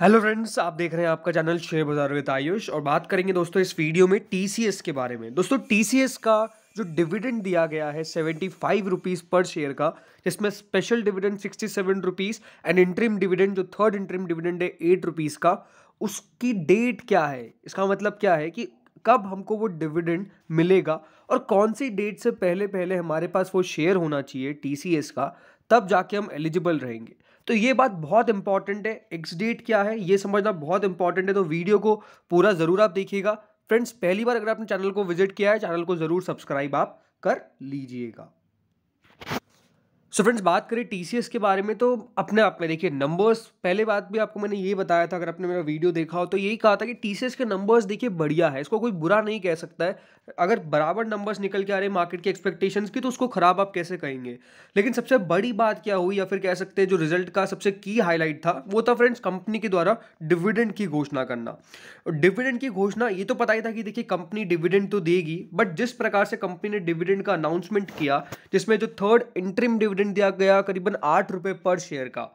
hello friends आप देख रहे हैं आपका चैनल शेयर बाजार विद आयुष और बात करेंगे दोस्तों इस वीडियो में टीसीएस के बारे में दोस्तों टीसीएस का जो डिविडेंड दिया गया है seventy five rupees per share का जिसमें special dividend sixty seven rupees and interim dividend जो थर्ड इंटरिम डिविडेंड है एट रुपीज़ का उसकी डेट क्या है इसका मतलब क्या है कि कब हमको वो डिविडेंड मिलेगा और कौन सी डेट से पहले पहले हमारे पास वो शेयर होना चाहिए टी का तब जाके हम एलिजिबल रहेंगे तो ये बात बहुत इंपॉर्टेंट है एक्स डेट क्या है ये समझना बहुत इंपॉर्टेंट है तो वीडियो को पूरा ज़रूर आप देखिएगा फ्रेंड्स पहली बार अगर आपने चैनल को विजिट किया है चैनल को ज़रूर सब्सक्राइब आप कर लीजिएगा सो so फ्रेंड्स बात करें टी के बारे में तो अपने आप में देखिए नंबर्स पहले बात भी आपको मैंने ये बताया था अगर आपने मेरा वीडियो देखा हो तो यही कहा था कि टी के नंबर्स देखिए बढ़िया है इसको कोई बुरा नहीं कह सकता है अगर बराबर नंबर्स निकल के आ रहे मार्केट की एक्सपेक्टेशन की तो उसको ख़राब आप कैसे कहेंगे लेकिन सबसे बड़ी बात क्या हुई या फिर कह सकते हैं जो रिजल्ट का सबसे की हाईलाइट था वो था फ्रेंड्स कंपनी के द्वारा डिविडेंड की घोषणा करना डिविडेंड की घोषणा ये तो पता ही था कि देखिए कंपनी डिविडेंड तो देगी बट जिस प्रकार से कंपनी ने डिविडेंड का अनाउंसमेंट किया जिसमें जो थर्ड इंटरिम डिविडेंड डिविडेंड दिया गया करीबन आठ रुपये पर शेयर का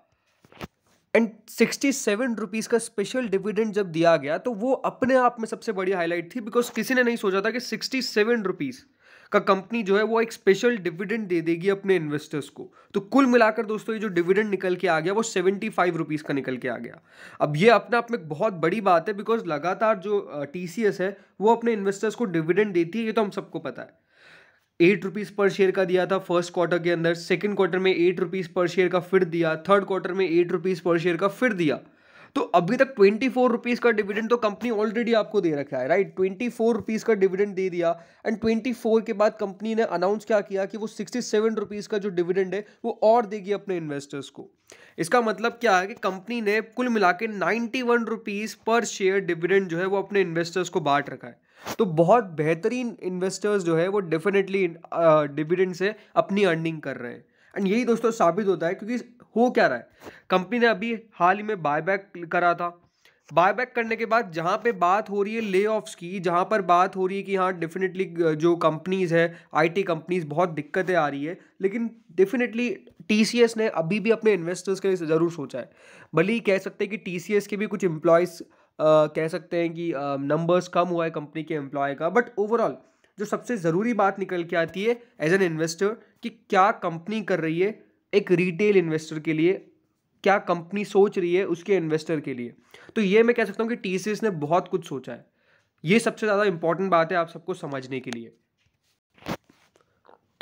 एंड सिक्सटी सेवन रुपीज़ का स्पेशल डिविडेंड जब दिया गया तो वो अपने आप में सबसे बड़ी हाईलाइट थी बिकॉज किसी ने नहीं सोचा था कि सिक्सटी सेवन रुपीज़ का कंपनी जो है वो एक स्पेशल डिविडेंड दे देगी अपने इन्वेस्टर्स को तो कुल मिलाकर दोस्तों ये जो डिविडेंड निकल के आ गया वो सेवेंटी फाइव रुपीज़ का निकल के आ गया अब ये अपने आप में एक बहुत बड़ी बात है बिकॉज लगातार जो टी uh, है वो अपने इन्वेस्टर्स को डिविडेंड देती है ये तो हम सबको पता है एट रुपीज़ पर शेयर का दिया था फर्स्ट क्वार्टर के अंदर सेकंड क्वार्टर में एट रुपीज़ पर शेयर का फिर दिया थर्ड क्वार्टर में एट रुपीज़ पर शेयर का फिर दिया तो अभी तक ट्वेंटी फोर रुपीज़ का डिविडेंड तो कंपनी ऑलरेडी आपको दे रखा है राइट ट्वेंटी फोर रुपीज़ का डिविडेंड दे दिया एंड ट्वेंटी फोर के बाद कंपनी ने अनाउंस क्या किया कि वो सिक्सटी सेवन रुपीज़ का जो डिविडेंड है वो और देगी अपने इन्वेस्टर्स को इसका मतलब क्या है कि कंपनी ने कुल मिला के ninety one rupees per share dividend जो है वो अपने इन्वेस्टर्स को बांट रखा है तो बहुत बेहतरीन इन्वेस्टर्स जो है वो डेफिनेटली डिविडेंड से अपनी अर्निंग कर रहे हैं एंड यही दोस्तों साबित होता है क्योंकि हो क्या रहा है कंपनी ने अभी हाल ही में बायबैक करा था बायबैक करने के बाद जहाँ पे बात हो रही है ले ऑफ्स की जहाँ पर बात हो रही है कि हाँ डेफिनेटली जो कंपनीज़ है आईटी कंपनीज़ बहुत दिक्कतें आ रही है लेकिन डेफिनेटली टीसीएस ने अभी भी अपने इन्वेस्टर्स के लिए ज़रूर सोचा है भले ही कह सकते हैं कि टीसीएस के भी कुछ एम्प्लॉयज़ कह सकते हैं कि नंबर्स कम हुआ है कंपनी के एम्प्लॉय का बट ओवरऑल जो सबसे ज़रूरी बात निकल के आती है एज एन इन्वेस्टर कि क्या कंपनी कर रही है एक रिटेल इन्वेस्टर के लिए क्या कंपनी सोच रही है उसके इन्वेस्टर के लिए तो ये मैं कह सकता हूँ कि टी ने बहुत कुछ सोचा है ये सबसे ज़्यादा इंपॉर्टेंट बात है आप सबको समझने के लिए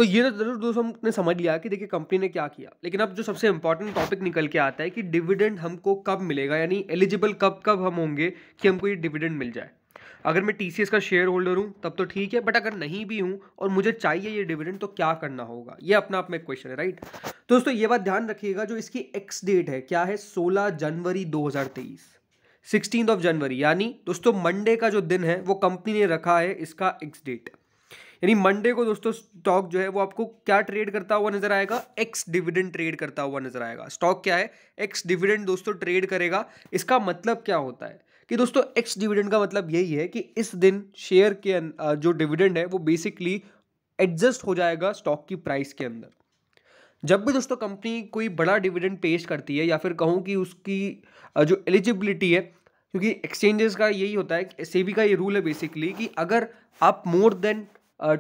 तो ये तो जरूर दोस्तों हमने समझ लिया कि देखिए कंपनी ने क्या किया लेकिन अब जो सबसे इंपॉर्टेंट टॉपिक निकल के आता है कि डिविडेंड हमको कब मिलेगा यानी एलिजिबल कब कब हम होंगे कि हमको ये डिविडेंड मिल जाए अगर मैं टी का शेयर होल्डर हूँ तब तो ठीक है बट अगर नहीं भी हूँ और मुझे चाहिए ये डिविडेंड तो क्या करना होगा ये अपना आप में क्वेश्चन है राइट तो दोस्तों ये बात ध्यान रखिएगा जो इसकी एक्स डेट है क्या है 16 जनवरी 2023 सिक्सटीन ऑफ जनवरी यानी दोस्तों मंडे का जो दिन है वो कंपनी ने रखा है इसका एक्स डेट यानी मंडे को दोस्तों स्टॉक जो है वो आपको क्या ट्रेड करता हुआ नजर आएगा एक्स डिविडेंड ट्रेड करता हुआ नजर आएगा स्टॉक क्या है एक्स डिविडेंड दोस्तों ट्रेड करेगा इसका मतलब क्या होता है कि दोस्तों एक्स डिविडेंड का मतलब यही है कि इस दिन शेयर के अं-, जो डिविडेंड है वो बेसिकली एडजस्ट हो जाएगा स्टॉक की प्राइस के अंदर जब भी दोस्तों कंपनी कोई बड़ा डिविडेंड पेश करती है या फिर कहूँ कि उसकी जो एलिजिबिलिटी है क्योंकि एक्सचेंजेस का यही होता है सेबी का ये रूल है बेसिकली कि अगर आप more than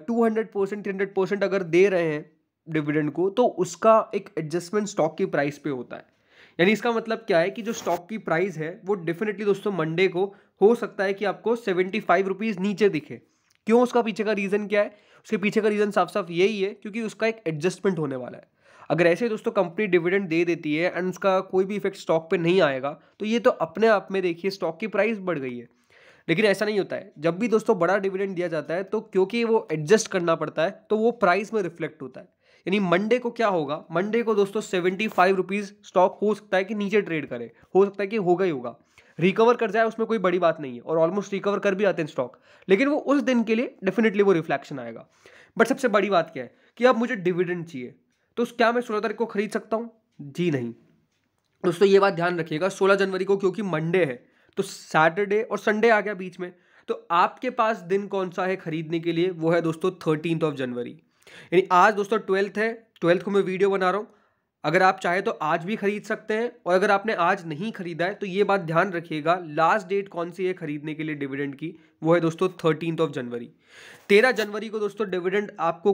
two hundred percent three hundred percent अगर दे रहे हैं डिविडेंड को तो उसका एक एडजस्टमेंट स्टॉक की प्राइस पे होता है यानी इसका मतलब क्या है कि जो स्टॉक की प्राइस है वो डेफिनेटली दोस्तों मंडे को हो सकता है कि आपको सेवेंटी फाइव रुपीज़ नीचे दिखे क्यों उसका पीछे का रीज़न क्या है उसके पीछे का रीज़न साफ साफ यही है क्योंकि उसका एक एडजस्टमेंट होने वाला है अगर ऐसे दोस्तों कंपनी डिविडेंड दे देती है एंड उसका कोई भी इफेक्ट स्टॉक पे नहीं आएगा तो ये तो अपने आप में देखिए स्टॉक की प्राइस बढ़ गई है लेकिन ऐसा नहीं होता है जब भी दोस्तों बड़ा डिविडेंड दिया जाता है तो क्योंकि वो एडजस्ट करना पड़ता है तो वो प्राइस में रिफ्लेक्ट होता है यानी मंडे को क्या होगा मंडे को दोस्तों सेवेंटी फाइव रुपीज़ स्टॉक हो सकता है कि नीचे ट्रेड करे हो सकता है कि होगा ही होगा रिकवर कर जाए उसमें कोई बड़ी बात नहीं है और ऑलमोस्ट रिकवर कर भी आते हैं स्टॉक लेकिन वो उस दिन के लिए डेफिनेटली वो रिफ्लेक्शन आएगा बट सबसे बड़ी बात क्या है कि अब मुझे डिविडेंड चाहिए तो क्या मैं सोलह तारीख को खरीद सकता हूँ जी नहीं दोस्तों ये बात ध्यान रखिएगा सोलह जनवरी को क्योंकि मंडे है तो सैटरडे और संडे आ गया बीच में तो आपके पास दिन कौन सा है खरीदने के लिए वो है दोस्तों थर्टीन ऑफ जनवरी यानी आज दोस्तों ट्वेल्थ है ट्वेल्थ को मैं वीडियो बना रहा हूँ अगर आप चाहें तो आज भी खरीद सकते हैं और अगर आपने आज नहीं खरीदा है तो ये बात ध्यान रखिएगा लास्ट डेट कौन सी है खरीदने के लिए डिविडेंड की वो है दोस्तों थर्टीन ऑफ जनवरी तेरह जनवरी को दोस्तों डिविडेंड आपको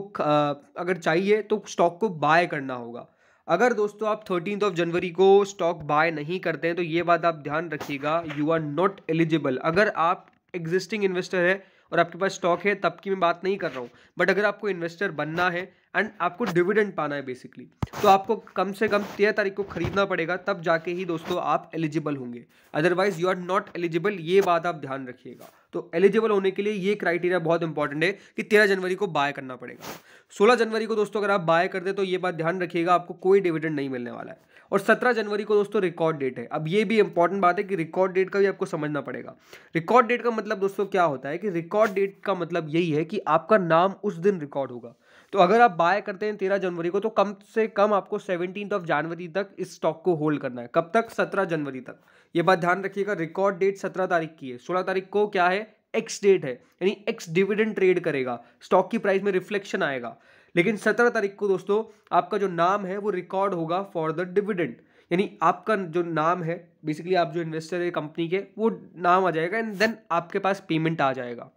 अगर चाहिए तो स्टॉक को बाय करना होगा अगर दोस्तों आप थर्टीन ऑफ जनवरी को स्टॉक बाय नहीं करते हैं तो ये बात आप ध्यान रखिएगा यू आर नॉट एलिजिबल अगर आप एग्जिस्टिंग इन्वेस्टर है और आपके पास स्टॉक है तब की मैं बात नहीं कर रहा हूँ बट अगर आपको इन्वेस्टर बनना है एंड आपको डिविडेंड पाना है बेसिकली तो आपको कम से कम तेरह तारीख को खरीदना पड़ेगा तब जाके ही दोस्तों आप एलिजिबल होंगे otherwise you are not eligible ये बात आप ध्यान रखिएगा तो एलिजिबल होने के लिए ये क्राइटेरिया बहुत इंपॉर्टेंट है कि तेरह जनवरी को बाय करना पड़ेगा सोलह जनवरी को दोस्तों अगर आप बाय कर दे तो ये बात ध्यान रखिएगा आपको कोई डिविडेंड नहीं मिलने वाला है और 17 जनवरी को दोस्तों रिकॉर्ड डेट है अब ये भी इंपॉर्टेंट बात है कि रिकॉर्ड डेट का भी आपको समझना पड़ेगा रिकॉर्ड डेट का मतलब दोस्तों क्या होता है कि रिकॉर्ड डेट का मतलब यही है कि आपका नाम उस दिन रिकॉर्ड होगा तो अगर आप बाय करते हैं तेरह जनवरी को तो कम से कम आपको सेवनटीन ऑफ जनवरी तक इस स्टॉक को होल्ड करना है कब तक सत्रह जनवरी तक ये बात ध्यान रखिएगा रिकॉर्ड डेट सत्रह तारीख की है सोलह तारीख को क्या है एक्स डेट है यानी एक्स डिविडेंड ट्रेड करेगा स्टॉक की प्राइस में रिफ्लेक्शन आएगा लेकिन सत्रह तारीख को दोस्तों आपका जो नाम है वो रिकॉर्ड होगा फॉर द डिविडेंड यानी आपका जो नाम है बेसिकली आप जो इन्वेस्टर है कंपनी के वो नाम आ जाएगा एंड देन आपके पास पेमेंट आ जाएगा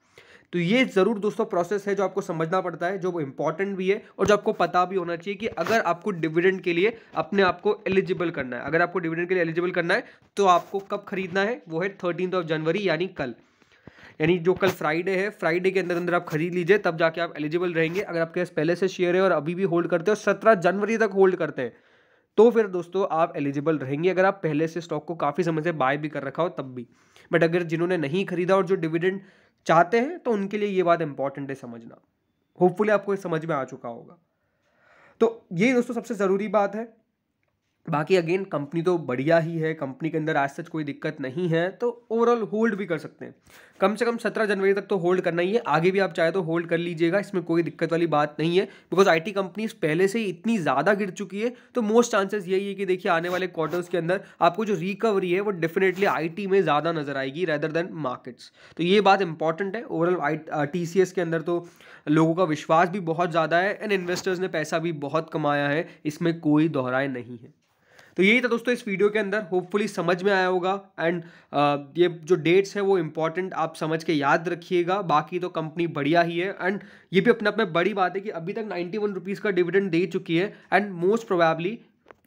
तो ये ज़रूर दोस्तों प्रोसेस है जो आपको समझना पड़ता है जो इंपॉर्टेंट भी है और जो आपको पता भी होना चाहिए कि अगर आपको डिविडेंड के लिए अपने आप को एलिजिबल करना है अगर आपको डिविडेंड के लिए एलिजिबल करना है तो आपको कब खरीदना है वो है थर्टीन ऑफ जनवरी यानी कल यानी जो कल फ्राइडे है फ्राइडे के अंदर अंदर आप खरीद लीजिए तब जाके आप एलिजिबल रहेंगे अगर आपके पास पहले से शेयर है और अभी भी होल्ड करते हैं और सत्रह जनवरी तक होल्ड करते हैं तो फिर दोस्तों आप एलिजिबल रहेंगे अगर आप पहले से स्टॉक को काफ़ी समय से बाय भी कर रखा हो तब भी बट अगर जिन्होंने नहीं खरीदा और जो डिविडेंड चाहते हैं तो उनके लिए ये बात इंपॉर्टेंट है समझना होपफुली आपको समझ में आ चुका होगा तो ये दोस्तों सबसे ज़रूरी बात है बाकी अगेन कंपनी तो बढ़िया ही है कंपनी के अंदर आज सच कोई दिक्कत नहीं है तो ओवरऑल होल्ड भी कर सकते हैं कम से कम सत्रह जनवरी तक तो होल्ड करना ही है आगे भी आप चाहे तो होल्ड कर लीजिएगा इसमें कोई दिक्कत वाली बात नहीं है बिकॉज आईटी कंपनीज पहले से ही इतनी ज़्यादा गिर चुकी है तो मोस्ट चांसेस यही है कि देखिए आने वाले क्वार्टर्स के अंदर आपको जो रिकवरी है वो डेफिनेटली आई में ज़्यादा नजर आएगी रेदर देन मार्केट्स तो ये बात इंपॉर्टेंट है ओवरऑल टी uh, के अंदर तो लोगों का विश्वास भी बहुत ज़्यादा है एंड इन्वेस्टर्स ने पैसा भी बहुत कमाया है इसमें कोई दोहराए नहीं है तो यही था दोस्तों इस वीडियो के अंदर होपफुली समझ में आया होगा एंड uh, ये जो डेट्स है वो इंपॉर्टेंट आप समझ के याद रखिएगा बाकी तो कंपनी बढ़िया ही है एंड ये भी अपने आप में बड़ी बात है कि अभी तक नाइन्टी वन रुपीज़ का डिविडेंड दे चुकी है एंड मोस्ट प्रोबेबली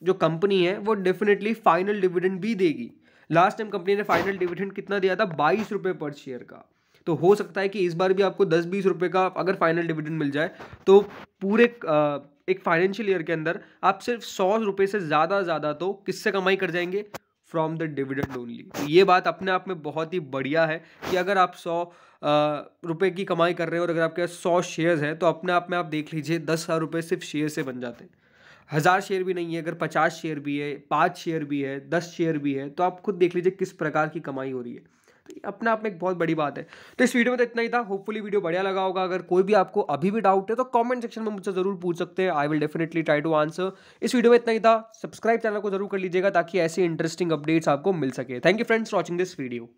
जो कंपनी है वो डेफिनेटली फाइनल डिविडेंड भी देगी लास्ट टाइम कंपनी ने फाइनल डिविडेंड कितना दिया था बाईस रुपये पर शेयर का तो हो सकता है कि इस बार भी आपको दस बीस रुपये का अगर फाइनल डिविडेंड मिल जाए तो पूरे आ, uh, एक फाइनेंशियल ईयर के अंदर आप सिर्फ सौ रुपये से ज़्यादा ज़्यादा तो किससे कमाई कर जाएंगे फ्रॉम द डिविडेंड ओनली ये बात अपने आप में बहुत ही बढ़िया है कि अगर आप सौ रुपये की कमाई कर रहे हो और अगर आपके पास सौ शेयर्स हैं तो अपने आप में आप देख लीजिए दस हज़ार रुपये सिर्फ शेयर से बन जाते हैं हज़ार शेयर भी नहीं है अगर पचास शेयर भी है पाँच शेयर भी है दस शेयर भी है तो आप खुद देख लीजिए किस प्रकार की कमाई हो रही है अपने आप में एक बहुत बड़ी बात है तो इस वीडियो में तो इतना ही था होपफुली वीडियो बढ़िया लगा होगा अगर कोई भी आपको अभी भी डाउट है तो कमेंट सेक्शन में मुझसे जरूर पूछ सकते हैं I will definitely try to answer इस वीडियो में इतना ही था सब्सक्राइब चैनल को जरूर कर लीजिएगा ताकि ऐसे इंटरेस्टिंग अपडेट्स आपको मिल सके thank you friends watching this video